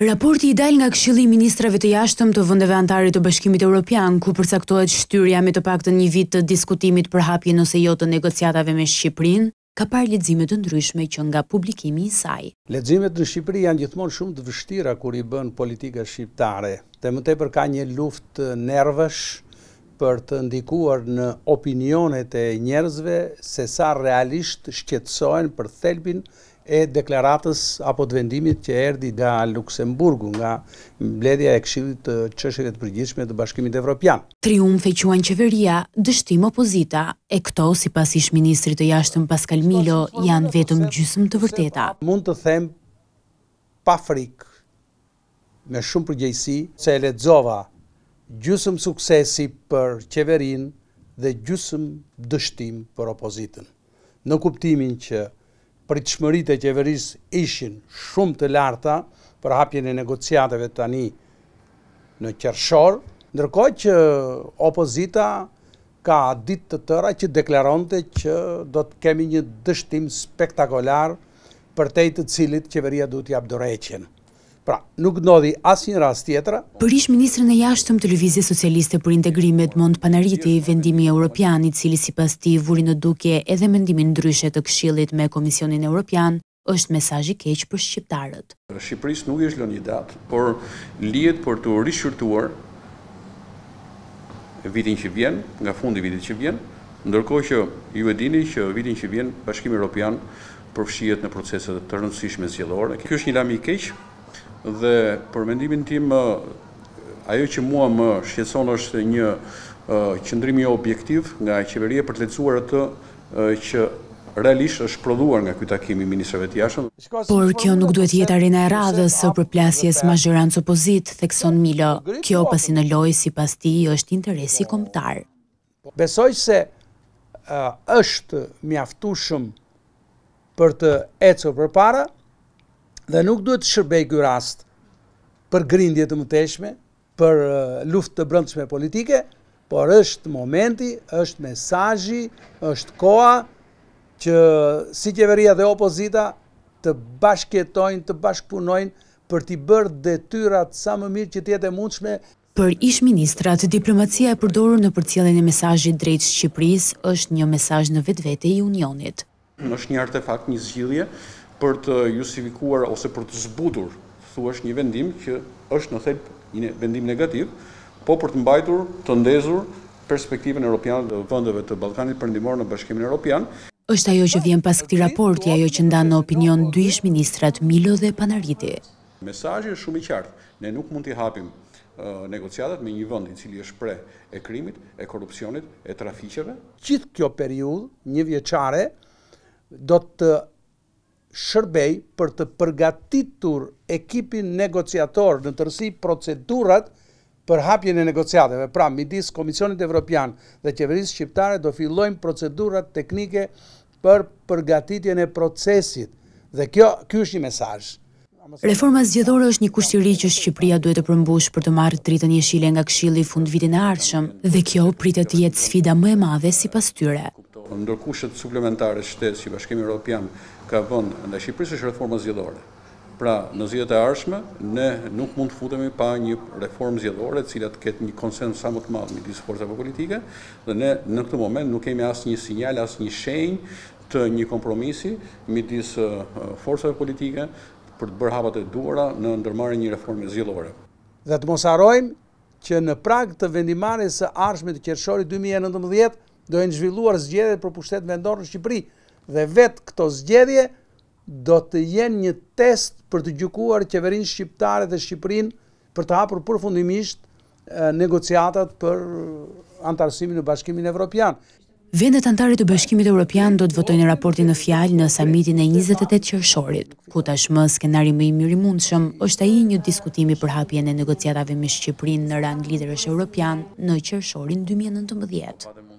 Raporti i dal nga këshilli i ministrave të jashtëm të vendeve anëtare të Bashkimit Evropian, ku përcaktohet shtyrja me të paktën një vit të diskutimit për hapjen ose jo të negociatave me Shqipërinë, ka parë leximet të ndryshme që nga publikimi i saj. Leximet në Shqipëri janë gjithmonë shumë të vështira kur i bën politika shqiptare. Dhe më tepër ka një luftë nervësh për të ndikuar në opinionet e njerëzve se sa realisht shqetësohen për thelbin e deklaratës apo të vendimit që erdi nga Luxemburgu, nga mbledhja e këshillit të çështjeve të përgjithshme të Bashkimit Evropian. Triumf e quajnë qeveria, dështim opozita, e këto sipas ish ministrit të jashtëm Pascal Milo janë vetëm gjysmë të vërteta. Mund të them pa frik me shumë përgjegjësi se e lexova gjysmë suksesi për qeverinë dhe gjysmë dështim për opozitën. Në kuptimin që pritëshmërit e qeveris ishin shumë të larta për hapjen e negociateve tani në qershor, ndërkoj që opozita ka ditë të tëra që deklaronte që do të kemi një dështim spektakolar për tejtë të cilit qeveria du t'ja abdoreqenë. Pra, nuk ndodhi asnjë rast tjetër. Për ish ministrin e jashtëm të Lëvizjes Socialiste për Integrimet Mont Panariti, vendimi europian, i cili sipas ti vuri në dukje edhe mendimin ndryshe të Këshillit me Komisionin Europian, është mesazh i keq për shqiptarët. Shqipëris nuk s'u lënjë datë, por lidhet për të rishërtuar vitin që vjen, nga fundi vitin vitit që vjen, ndërkohë që ju e dini që vitin që vjen Bashkimi Europian përfshihet në proceset të rëndësishme zgjedhore. Ky është një lajm i keq dhe për mendimin tim, ajo që mua më shqetson është një qëndrimi objektiv nga qeveria për të lecuar atë që realisht është produar nga këtë akimi ministrëve të jashtëm. Por kjo nuk duhet jetë arena e radhës së përplasjes ma gjëranës opozit, thekson Milo. Kjo po, pasi në lojë si pas ti është interesi komptar. Besoj se është mjaftushëm për të eco për para, dhe nuk duhet të shërbej kjo rast për grindje të mëteshme, për luft të brëndshme politike, por është momenti, është mesajji, është koa që si kjeveria dhe opozita të bashkjetojnë, të bashkpunojnë për t'i bërë detyrat sa më mirë që t'jete mundshme. Për ish ministrat, diplomacia e përdoru në përcjelen e mesajji drejtë Shqipëris është një mesaj në vetë vete i unionit. Në është një artefakt një zgjidhje, për të justifikuar ose për të zbutur, është një vendim që është në thelb një vendim negativ, po për të mbajtur të ndezur perspektivën europiane të vendeve të Ballkanit perëndimor në Bashkimin Europian. Është ajo që vjen pas këtij raporti, ajo që ndan në opinion dy ish ministrat Milo dhe Panariti. Mesazhi është shumë i qartë. Ne nuk mund t'i hapim negociatat me një vend i cili është pre e krimit, e korrupsionit, e trafiqeve. Gjithë kjo periudhë, një vjeçare, do të shërbej për të përgatitur ekipin negociator në tërsi procedurat për hapjen e negociatëve. Pra, midis Komisionit Evropian dhe Qeverisë Shqiptare do fillojnë procedurat teknike për përgatitjen e procesit. Dhe kjo, kjo është një mesaj. Reforma zgjedhore është një kushtiri që Shqipria duhet të përmbush për të marrë dritën jeshile nga kshili fund vitin e ardhshëm, dhe kjo pritë të jetë sfida më e madhe si pas tyre. Po, ndërkushet suplementare shtetës që bashkemi Europian ka vënd në Shqipërisë është reforma zjedhore. Pra, në zjedhët e arshme, ne nuk mund të futemi pa një reformë zjedhore, cilat ketë një konsensë sa më të madhë një disë forëtë politike, dhe ne në këtë moment nuk kemi asë një sinjal, asë një shenjë të një kompromisi një disë forëtë politike për të bërë hapat e duara në ndërmarë një reformë zjedhore. Dhe të mos që në prag të vendimare së arshme të kjerëshori 2019, dojnë zhvilluar zgjedhje për pushtet vendor në Shqipëri dhe vetë këto zgjedhje do të jenë një test për të gjukuar qeverin shqiptare dhe Shqipërin për të hapur përfundimisht negociatat për antarësimin në bashkimin evropian. Vendet antarit të bashkimit evropian do të votojnë raportin në fjalë në samitin e 28 qërëshorit, ku tashmë skenari më i mirë mundshëm është a i një diskutimi për hapjen e negociatave me Shqiprin në rang liderës evropian në qërëshorin 2019.